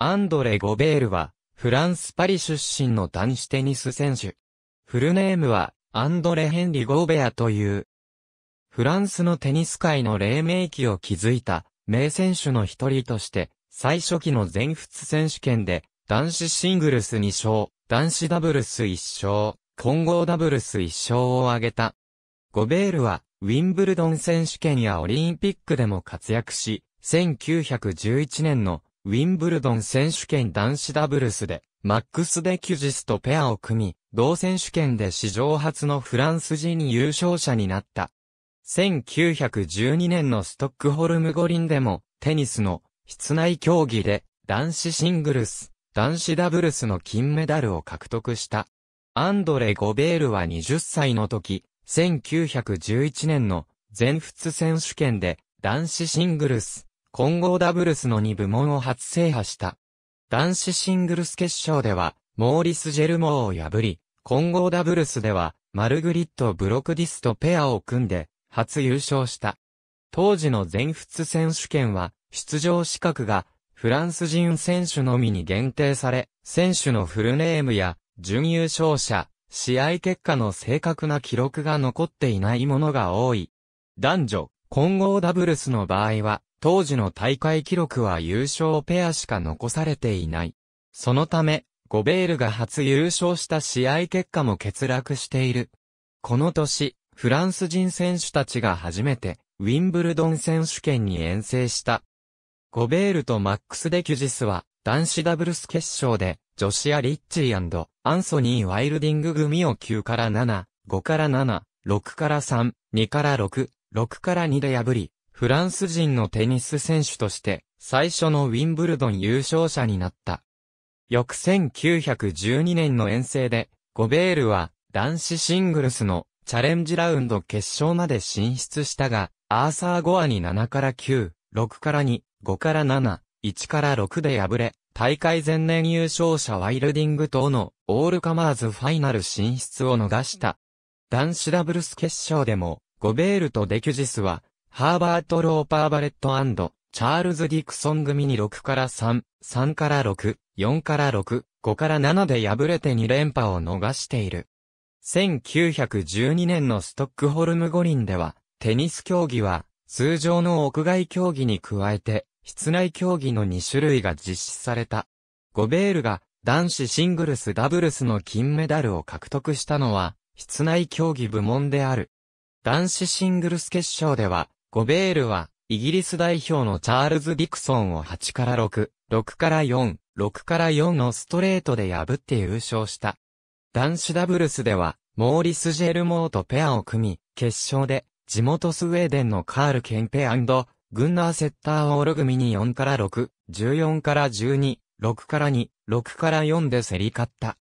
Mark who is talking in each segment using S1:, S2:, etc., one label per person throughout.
S1: アンドレ・ゴベールは、フランス・パリ出身の男子テニス選手。フルネームは、アンドレ・ヘンリ・ゴーベアという。フランスのテニス界の黎明期を築いた、名選手の一人として、最初期の全仏選手権で、男子シングルス2勝、男子ダブルス1勝、混合ダブルス1勝を挙げた。ゴベールは、ウィンブルドン選手権やオリンピックでも活躍し、1911年のウィンブルドン選手権男子ダブルスで、マックス・デ・キュジスとペアを組み、同選手権で史上初のフランス人優勝者になった。1912年のストックホルム五輪でも、テニスの室内競技で、男子シングルス、男子ダブルスの金メダルを獲得した。アンドレ・ゴベールは20歳の時、1911年の全仏選手権で男子シングルス、混合ダブルスの2部門を初制覇した。男子シングルス決勝では、モーリス・ジェルモーを破り、混合ダブルスでは、マルグリット・ブロクディスとペアを組んで、初優勝した。当時の全仏選手権は、出場資格が、フランス人選手のみに限定され、選手のフルネームや、準優勝者、試合結果の正確な記録が残っていないものが多い。男女、混合ダブルスの場合は、当時の大会記録は優勝ペアしか残されていない。そのため、ゴベールが初優勝した試合結果も欠落している。この年、フランス人選手たちが初めて、ウィンブルドン選手権に遠征した。ゴベールとマックス・デキュジスは、男子ダブルス決勝で、ジョシア・リッチーアンソニー・ワイルディング組を9から7、5から7、6から3、2から6、6から2で破り、フランス人のテニス選手として最初のウィンブルドン優勝者になった。翌1912年の遠征でゴベールは男子シングルスのチャレンジラウンド決勝まで進出したが、アーサー・ゴアに7から9、6から2、5から7、1から6で敗れ、大会前年優勝者ワイルディング等のオールカマーズファイナル進出を逃した。男子ダブルス決勝でも、ゴベールとデキュジスはハーバート・ローパー・バレットチャールズ・ディクソン組に6から3、3から6、4から6、5から7で敗れて2連覇を逃している。1912年のストックホルム五輪では、テニス競技は、通常の屋外競技に加えて、室内競技の2種類が実施された。ゴベールが男子シングルスダブルスの金メダルを獲得したのは、室内競技部門である。男子シングルス決勝では、ゴベールは、イギリス代表のチャールズ・ディクソンを8から6、6から4、6から4のストレートで破って優勝した。男子ダブルスでは、モーリス・ジェルモーとペアを組み、決勝で、地元スウェーデンのカール・ケンペグンナー・セッター・オール組に4から6、14から12、6から2、6から4で競り勝った。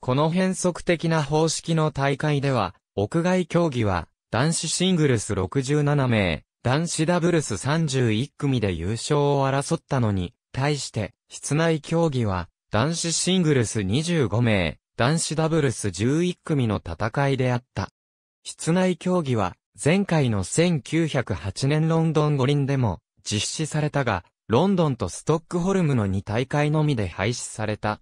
S1: この変則的な方式の大会では、屋外競技は、男子シングルス67名、男子ダブルス31組で優勝を争ったのに、対して、室内競技は、男子シングルス25名、男子ダブルス11組の戦いであった。室内競技は、前回の1908年ロンドン五輪でも、実施されたが、ロンドンとストックホルムの2大会のみで廃止された。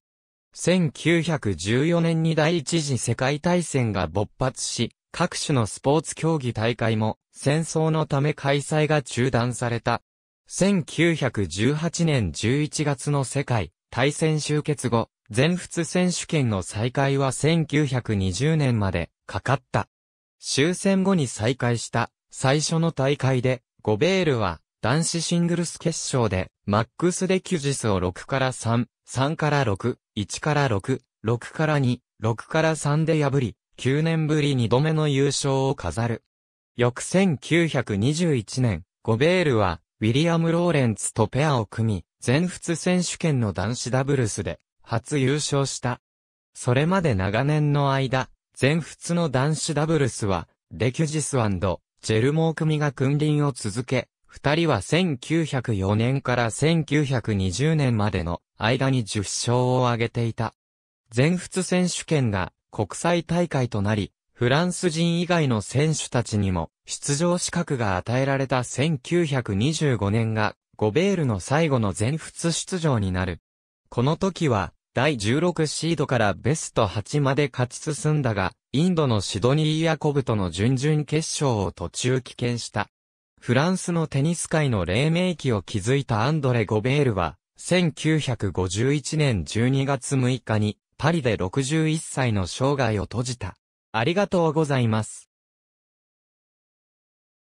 S1: 1914年に第一次世界大戦が勃発し、各種のスポーツ競技大会も戦争のため開催が中断された。1918年11月の世界大戦終結後、全仏選手権の再開は1920年までかかった。終戦後に再開した最初の大会で、ゴベールは男子シングルス決勝で、マックス・デキュジスを6から3、3から6、1から6、6から2、6から3で破り、9年ぶり2度目の優勝を飾る。翌1921年、ゴベールは、ウィリアム・ローレンツとペアを組み、全仏選手権の男子ダブルスで、初優勝した。それまで長年の間、全仏の男子ダブルスは、デキュジスジェルモー組が君臨を続け、二人は1904年から1920年までの間に10勝を挙げていた。全仏選手権が国際大会となり、フランス人以外の選手たちにも出場資格が与えられた1925年がゴベールの最後の全仏出場になる。この時は、第16シードからベスト8まで勝ち進んだが、インドのシドニー・ヤコブとの準々決勝を途中棄権した。フランスのテニス界の黎明期を築いたアンドレ・ゴベールは、1951年12月6日にパリで61歳の生涯を閉じた。ありがとうございます。